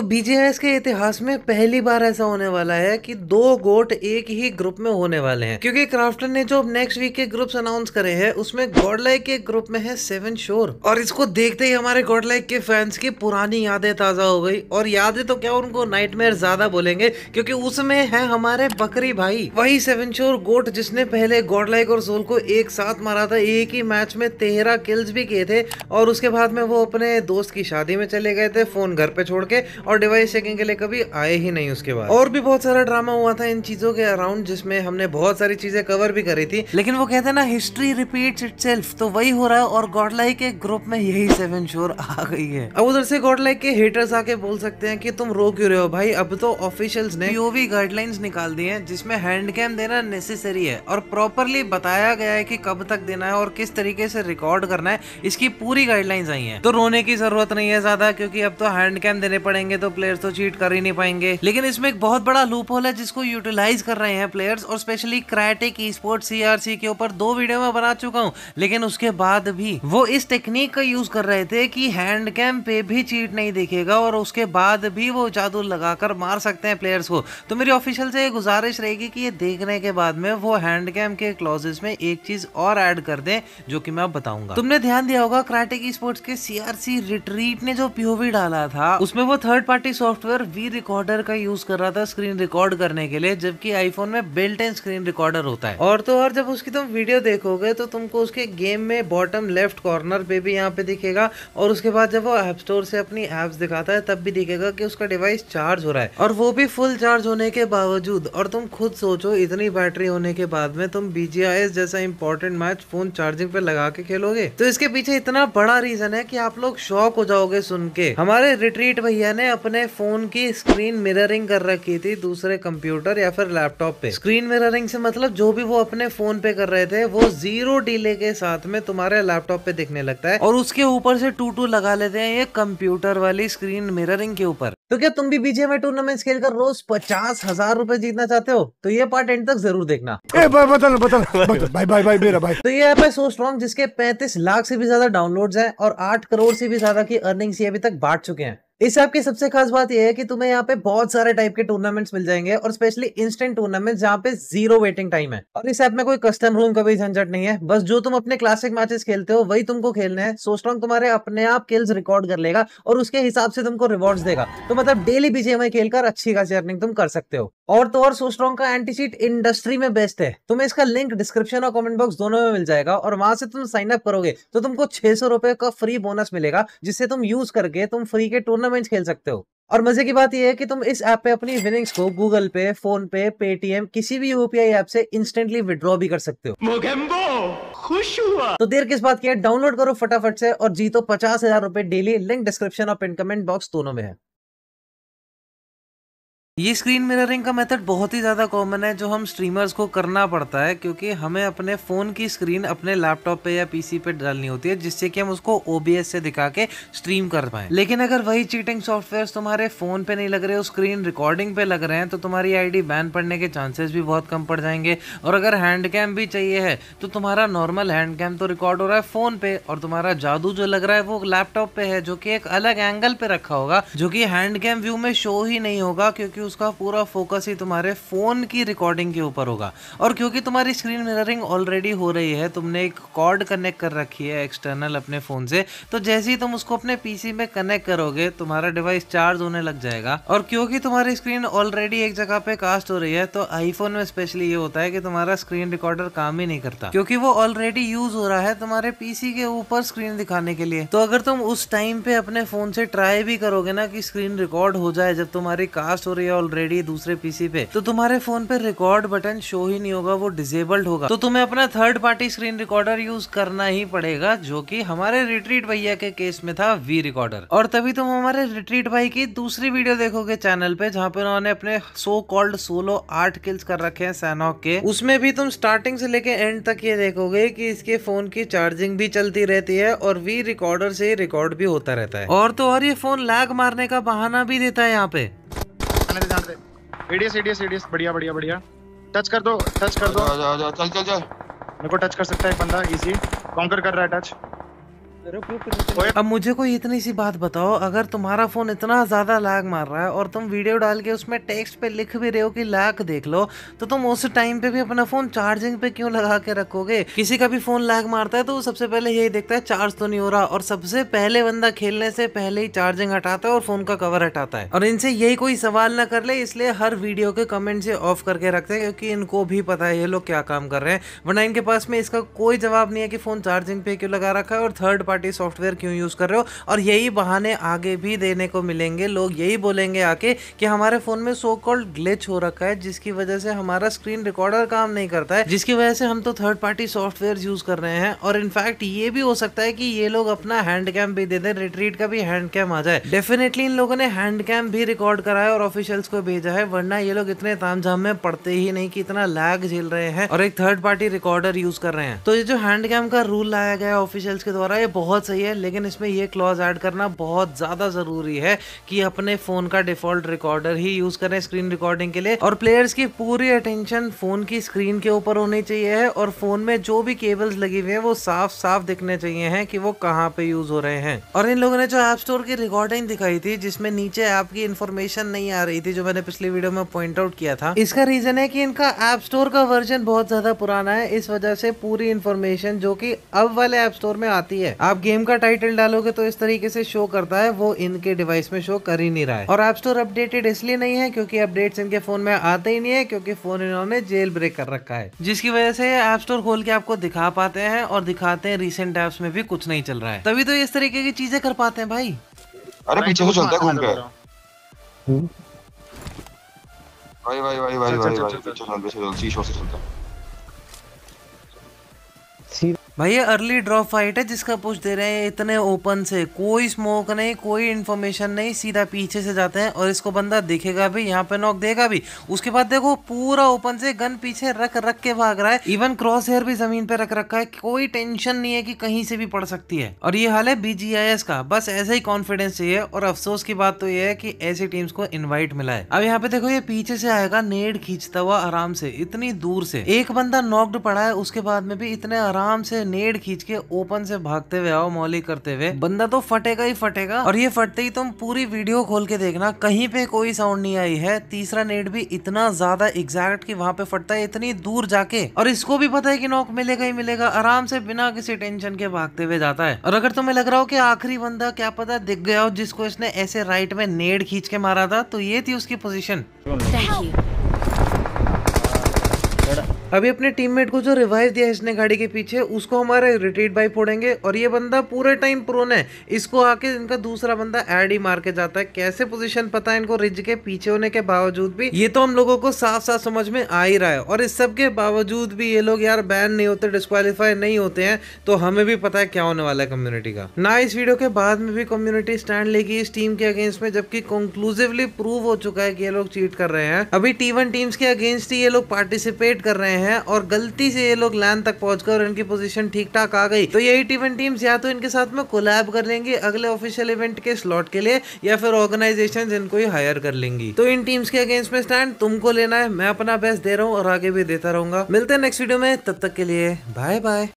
तो बीजेएस के इतिहास में पहली बार ऐसा होने वाला है कि दो गोट एक ही ग्रुप में होने वाले हैं क्योंकि क्राफ्टन ने जो नेक्स्ट वीक के ग्रुप्स अनाउंस करे हैं उसमें गॉडलाइक के ग्रुप में है सेवन शोर और इसको देखते ही हमारे गॉडलाइक के फैंस की पुरानी यादें ताजा हो गई और यादें तो क्या उनको नाइटमेयर ज्यादा बोलेंगे क्योंकि उसमें है हमारे बकरी भाई वही सेवन शोर गोट जिसने पहले गॉडलाइक और सोल को एक साथ मारा था एक ही मैच में तेरह किल्स भी किए थे और उसके बाद में वो अपने दोस्त की शादी में चले गए थे फोन घर पे छोड़ के और डिवाइस चेकिंग के लिए कभी आए ही नहीं उसके बाद और भी बहुत सारा ड्रामा हुआ था इन चीजों के अराउंड जिसमें हमने बहुत सारी चीजें कवर भी करी थी लेकिन वो कहते ना हिस्ट्री रिपीट इट तो वही हो रहा है और गॉडलाई के ग्रुप में यही सेवन शोर आ गई है अब उधर से गॉडलाई के हेटर्स आके बोल सकते हैं की तुम रो क्यों रहे हो भाई अब तो ऑफिशियल ने भी गाइडलाइंस निकाल दी है जिसमे हैंड कैम देना नेसेसरी है और प्रॉपरली बताया गया है की कब तक देना है और किस तरीके से रिकॉर्ड करना है इसकी पूरी गाइडलाइंस आई है तो रोने की जरूरत नहीं है ज्यादा क्योंकि अब तो हैंड कैम देने पड़ेंगे तो प्लेयर्स तो चीट कर ही नहीं पाएंगे लेकिन इसमें एक बहुत बड़ा लूप होल है जिसको यूटिलाइज कर रहे हैं प्लेयर्स और स्पेशली क्राइटे स्पोर्ट सीआरसी के ऊपर दो वीडियो में बना चुका हूँ लेकिन उसके बाद भी वो इस टेक्निक का यूज कर रहे थे की हैंड कैम पे भी चीट नहीं देखेगा और उसके बाद भी वो जादू लगाकर मार सकते हैं प्लेयर्स को तो मेरी ऑफिशियल से गुजारिश रहेगी कि ये देखने के बाद में वो हैंड कैम के क्लॉजेस में एक चीज और ऐड कर दें जो कि मैं बताऊंगा तुमने ध्यान दिया होगा क्राटे स्पोर्ट्स के सीआरसी रिट्रीट ने जो पीओवी डाला था उसमें वो third party software V recorder का यूज कर रहा था स्क्रीन रिकॉर्ड करने के लिए जबकि आईफोन में बिल्ट इन स्क्रीन रिकॉर्डर होता है और तो और जब उसकी तुम वीडियो देखोगे तो तुमको उसके गेम में बॉटम लेफ्ट कॉर्नर पे भी यहाँ पे दिखेगा और उसके बाद जब वो एप स्टोर से अपनी एप्स दिखाता है तब भी दिखेगा कि उसका डिवाइस चार्ज हो रहा है और वो भी फुल चार्ज होने के बावजूद और तुम खुद सोचो इतनी बैटरी होने के बाद में तुम बीजीआई जैसा इंपॉर्टेंट मैच फोन चार्जिंग पे लगा के खेलोगे तो इसके पीछे इतना बड़ा रीजन है की आप लोग शौक हो जाओगे सुन के हमारे रिट्रीट भैया ने अपने फ़ोन की स्क्रीन मिररिंग कर रखी थी दूसरे कंप्यूटर या फिर लैपटॉप पे स्क्रीन मिररिंग से मतलब जो भी वो अपने फ़ोन पे कर रहे थे वो जीरो डिले के साथ में तुम्हारे लैपटॉप पे दिखने लगता है और उसके ऊपर से टू टू लगा लेते हैं ये कंप्यूटर वाली स्क्रीन मिररिंग के ऊपर तो क्या तुम भी बीजेएमआई टूर्नामेंट खेल कर रोज पचास हजार रूपए जीतना चाहते हो तो ये पार्ट एंड तक जरूर देखना ए, भाई, बताना, बताना, भाई, भाई, भाई, मेरा भाई। तो ये ऐप है सो स्ट्रॉन्ग जिसके 35 लाख से भी ज्यादा डाउनलोड्स हैं और 8 करोड़ से भी ज्यादा की अर्निंग्स ये अभी तक बांट चुके हैं इस ऐप की सबसे खास बात यह है कि तुम्हें यहाँ पे बहुत सारे टाइप के टूर्नामेंट्स मिल जाएंगे और स्पेशली इंस्टेंट टूर्नामेंट जहाँ पे जीरो वेटिंग टाइम है और इस ऐप में कोई कस्टम रूम का भी झंझट नहीं है बस जो तुम अपने क्लासिक मैचेस खेलते हो वही तुमको खेलने हैं हूँ तुम्हारे अपने आप किल्स रिकॉर्ड कर लेगा और उसके हिसाब से तुमको रिवॉर्ड्स देगा तो मतलब डेली बीजेएमआई खेलकर अच्छी खासी अर्निंग तुम कर सकते हो और तो और सोस्ट्रॉन्ग का एंटीसीट इंडस्ट्री में बेस्ट है तुम्हें इसका लिंक डिस्क्रिप्शन और कमेंट बॉक्स दोनों में मिल जाएगा और वहां से तुम साइन अप करोगे तो तुमको छह सौ रुपए का फ्री बोनस मिलेगा जिससे तुम यूज करके तुम फ्री के टूर्नामेंट खेल सकते हो और मजे की बात यह है कि तुम इस ऐप पे अपनी विनिंग्स को गूगल पे फोन पे पेटीएम किसी भी यूपीआई ऐप से इंस्टेंटली विद्रॉ भी कर सकते हो मोगेम्बो खुश हुआ तो देर किस बात की है डाउनलोड करो फटाफट से और जीतो पचास हजार रुपए डेली लिंक डिस्क्रिप्शन और पिन कमेंट बॉक्स दोनों में है ये स्क्रीन मिररिंग का मेथड बहुत ही ज़्यादा कॉमन है जो हम स्ट्रीमर्स को करना पड़ता है क्योंकि हमें अपने फ़ोन की स्क्रीन अपने लैपटॉप पे या पीसी पे डालनी होती है जिससे कि हम उसको ओबीएस से दिखा के स्ट्रीम कर पाए लेकिन अगर वही चीटिंग सॉफ्टवेयर तुम्हारे फ़ोन पे नहीं लग रहे हो स्क्रीन रिकॉर्डिंग पे लग रहे हैं तो तुम्हारी आई बैन पड़ने के चांसेस भी बहुत कम पड़ जाएंगे और अगर हैंड कैम भी चाहिए है तो तुम्हारा नॉर्मल हैंड कैम तो रिकॉर्ड हो रहा है फ़ोन पे और तुम्हारा जादू जो लग रहा है वो लैपटॉप पे है जो कि एक अलग एंगल पे रखा होगा जो कि हैंड कैम व्यू में शो ही नहीं होगा क्योंकि क्योंकि उसका पूरा फोकस ही तुम्हारे फ़ोन की रिकॉर्डिंग के ऊपर होगा और क्योंकि तुम्हारी स्क्रीन मिररिंग ऑलरेडी हो रही है तुमने एक कॉर्ड कनेक्ट कर रखी है एक्सटर्नल अपने फ़ोन से तो जैसे ही तुम उसको अपने पी में कनेक्ट करोगे तुम्हारा डिवाइस चार्ज होने लग जाएगा और क्योंकि तुम्हारी स्क्रीन ऑलरेडी एक जगह पे कास्ट हो रही है तो आईफोन में स्पेशली ये होता है कि तुम्हारा स्क्रीन रिकॉर्डर काम ही नहीं करता क्योंकि वो ऑलरेडी यूज हो रहा है तुम्हारे पीसी के ऊपर स्क्रीन दिखाने के लिए तो अगर तुम उस टाइम पे अपने फोन से ट्राई भी करोगे ना कि स्क्रीन रिकॉर्ड हो जाए जब तुम्हारी कास्ट हो रही है है ऑलरेडी दूसरे पीसी पे तो तुम्हारे फोन पे रिकॉर्ड बटन शो ही नहीं होगा वो डिजेबल्ड होगा तो तुम्हें अपना third party screen recorder use करना ही पड़ेगा जो कि हमारे रिट्रीट भैया के केस में था वी रिकॉर्डर और तभी तुम हमारे रिट्रीट भाई की दूसरी वीडियो देखोगे चैनल पे जहाँ पे उन्होंने अपने सो कॉल्ड सोलो आठ किल्स कर रखे हैं सैनॉक के उसमें भी तुम स्टार्टिंग से लेके एंड तक ये देखोगे की इसके फोन की चार्जिंग भी चलती रहती है और वी रिकॉर्डर से रिकॉर्ड भी होता रहता है और तो और ये फोन लैग मारने का बहाना भी देता है यहाँ पे जाने दे जाने दे एडीएस एडीएस एडीएस बढ़िया बढ़िया बढ़िया टच कर दो टच कर दो आ जा आ जा चल चल चल मेरे को टच कर सकता है एक बंदा इजी कॉन्कर कर रहा है टच अब मुझे कोई इतनी सी बात बताओ अगर तुम्हारा फोन इतना ज्यादा लाग मार रहा है और तुम वीडियो डाल के उसमें टेक्स्ट पे लिख भी रहे हो कि लाग देख लो तो तुम उस टाइम पे भी अपना फोन चार्जिंग पे क्यों लगा के रखोगे किसी का भी फोन लाग मारता है तो वो सबसे पहले यही देखता है चार्ज तो नहीं हो रहा और सबसे पहले बंदा खेलने से पहले ही चार्जिंग हटाता है और फोन का कवर हटाता है और इनसे यही कोई सवाल ना कर ले इसलिए हर वीडियो के कमेंट से ऑफ करके रखते हैं क्योंकि इनको भी पता है ये लोग क्या काम कर रहे हैं वरना इनके पास में इसका कोई जवाब नहीं है कि फोन चार्जिंग पे क्यों लगा रखा है और थर्ड पार्टी सॉफ्टवेयर क्यों यूज़ कर रहे हो और यही बहाने आगे भी देने को मिलेंगे लोग यही बोलेंगे आके कि हमारे फ़ोन में सो कॉल्ड ग्लिच हो रखा है जिसकी वजह से हमारा स्क्रीन रिकॉर्डर काम नहीं करता है जिसकी वजह से हम तो थर्ड पार्टी सॉफ्टवेयर यूज़ कर रहे हैं और इनफैक्ट ये भी हो सकता है कि ये लोग अपना हैंड कैम भी दे दें रिट्रीट का भी हैंड कैम आ जाए डेफिनेटली इन लोगों ने हैंड कैम भी रिकॉर्ड कराया और ऑफिशियल्स को भेजा है वरना ये लोग इतने तामझाम में पड़ते ही नहीं कि इतना लैग झेल रहे हैं और एक थर्ड पार्टी रिकॉर्डर यूज कर रहे हैं तो ये जो हैंड कैम का रूल लाया गया ऑफिशियल्स के द्वारा ये बहुत सही है लेकिन इसमें यह क्लॉज ऐड करना बहुत ज़्यादा ज़रूरी है कि अपने फ़ोन का डिफ़ॉल्ट रिकॉर्डर ही यूज़ करें स्क्रीन रिकॉर्डिंग के लिए और प्लेयर्स की पूरी अटेंशन फ़ोन की स्क्रीन के ऊपर होनी चाहिए है और फ़ोन में जो भी केबल्स लगे हुए हैं वो साफ साफ दिखने चाहिए हैं कि वो कहाँ पे यूज़ हो रहे हैं और इन लोगों ने जो ऐप स्टोर की रिकॉर्डिंग दिखाई थी जिसमें नीचे ऐप की इन्फॉर्मेशन नहीं आ रही थी जो मैंने पिछली वीडियो में पॉइंट आउट किया था इसका रीज़न है कि इनका ऐप स्टोर का वर्जन बहुत ज़्यादा पुराना है इस वजह से पूरी इन्फॉर्मेशन जो कि अब वाले ऐप स्टोर में आती है आप गेम का टाइटल डालोगे तो इस तरीके से शो करता है वो इनके डिवाइस में शो कर ही नहीं रहा है और एप स्टोर अपडेटेड इसलिए नहीं है क्योंकि अपडेट्स इनके फोन में आते ही नहीं है क्योंकि फोन इन्होंने जेल ब्रेक कर रखा है जिसकी वजह से एप स्टोर खोल के आपको दिखा पाते हैं और दिखाते हैं रिसेंट एप्स में भी कुछ नहीं चल रहा है तभी तो इस तरीके की चीजें कर पाते हैं भाई अरे पीछे को चलता घूम के भाई भाई भाई भाई भाई भाई पीछे चल पीछे चल शीशो से चलता भाई ये अर्ली ड्रॉप फाइट है जिसका पुश दे रहे हैं इतने ओपन से कोई स्मोक नहीं कोई इन्फॉर्मेशन नहीं सीधा पीछे से जाते हैं और इसको बंदा दिखेगा भी यहाँ पे नॉक देगा भी उसके बाद देखो पूरा ओपन से गन पीछे रख रख के भाग रहा है इवन क्रॉस हेयर भी जमीन पे रख रखा है कोई टेंशन नहीं है कि कहीं से भी पड़ सकती है और ये हाल है बीजीआईएस का बस ऐसा ही कॉन्फिडेंस चाहिए और अफसोस की बात तो ये है की ऐसी टीम्स को इन्वाइट मिला है अब यहाँ पे देखो ये पीछे से आएगा नेड खींचता हुआ आराम से इतनी दूर से एक बंदा नॉक्ड पड़ा है उसके बाद में भी इतने आराम से नेड खींच के ओपन से भागते हुए आओ मौली करते हुए बंदा तो फटेगा ही फटेगा और ये फटते ही तुम पूरी वीडियो खोल के देखना कहीं पे कोई साउंड नहीं आई है तीसरा नेड भी इतना ज्यादा एग्जैक्ट की वहां पे फटता है इतनी दूर जाके और इसको भी पता है की नॉक मिलेगा ही मिलेगा आराम से बिना किसी टेंशन के भागते हुए जाता है और अगर तुम्हें लग रहा हो कि आखिरी बंदा क्या पता दिख गया हो जिसको इसने ऐसे राइट में नेड खींच के मारा था तो ये थी उसकी पोजिशन अभी अपने टीममेट को जो रिवाइव दिया इसने गाड़ी के पीछे उसको हमारे रिटेट बाई फोड़ेंगे और ये बंदा पूरे टाइम प्रोन है इसको आके इनका दूसरा बंदा एड ही मार के जाता है कैसे पोजीशन पता है इनको रिज के पीछे होने के बावजूद भी ये तो हम लोगों को साफ साफ समझ में आ ही रहा है और इस सब के बावजूद भी ये लोग यार बैन नहीं होते डिस्कालीफाई नहीं होते हैं तो हमें भी पता है क्या होने वाला है कम्युनिटी का ना इस वीडियो के बाद में भी कम्युनिटी स्टैंड लेगी इस टीम के अगेंस्ट में जबकि कंक्लूसिवली प्रूव हो चुका है कि ये लोग चीट कर रहे हैं अभी टी टीम्स के अगेंस्ट ही ये लोग पार्टिसिपेट कर रहे हैं हैं और गलती से ये लोग लैन तक पहुंच और इनकी पोजीशन ठीक ठाक आ गई तो ये एट इवेंट टीम्स या तो इनके साथ में कोलैब कर लेंगी अगले ऑफिशियल इवेंट के स्लॉट के लिए या फिर ऑर्गेनाइजेशन इनको ही हायर कर लेंगी तो इन टीम्स के अगेंस्ट में स्टैंड तुमको लेना है मैं अपना बेस्ट दे रहा हूँ और आगे भी देता रहूंगा मिलते हैं नेक्स्ट वीडियो में तब तक के लिए बाय बाय